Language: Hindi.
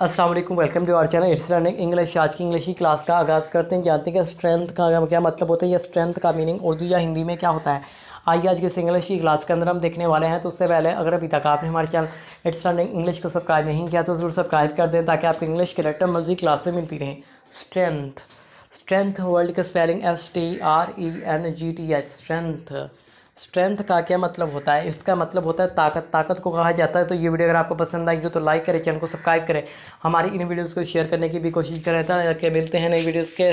Aslam welcome to our channel it's running English आज की इंग्लिश की क्लास का आगाज़ करते हैं जानते हैं कि स्ट्रेंथ का क्या मतलब होता है या स्ट्रेंथ का मीनिंग उर्दू या हिंदी में क्या होता है आइए आज के इस इंग्लिश की क्लास के अंदर हम देखने वाले हैं तो उससे पहले अगर अभी तक आपने हमारे चैनल इट्स रनिंग इंग्लिश को सब्सक्राइब नहीं किया तो ज़रूर सब्सक्राइब कर दें ताकि आपको इंग्लिश के रेटर मजीद क्लासें मिलती रहें स्ट्रेंथ स्ट्रेंथ वर्ल्ड का spelling S T R E N G T H strength strength का क्या मतलब होता है इसका मतलब होता है ताकत ताकत को कहा जाता है तो ये वीडियो अगर आपको पसंद आएगी तो लाइक करें चैनल को सब्सक्राइब करें हमारी इन वीडियोज़ को शेयर करने की भी कोशिश करें ताकि तो मिलते हैं नई वीडियोज़ के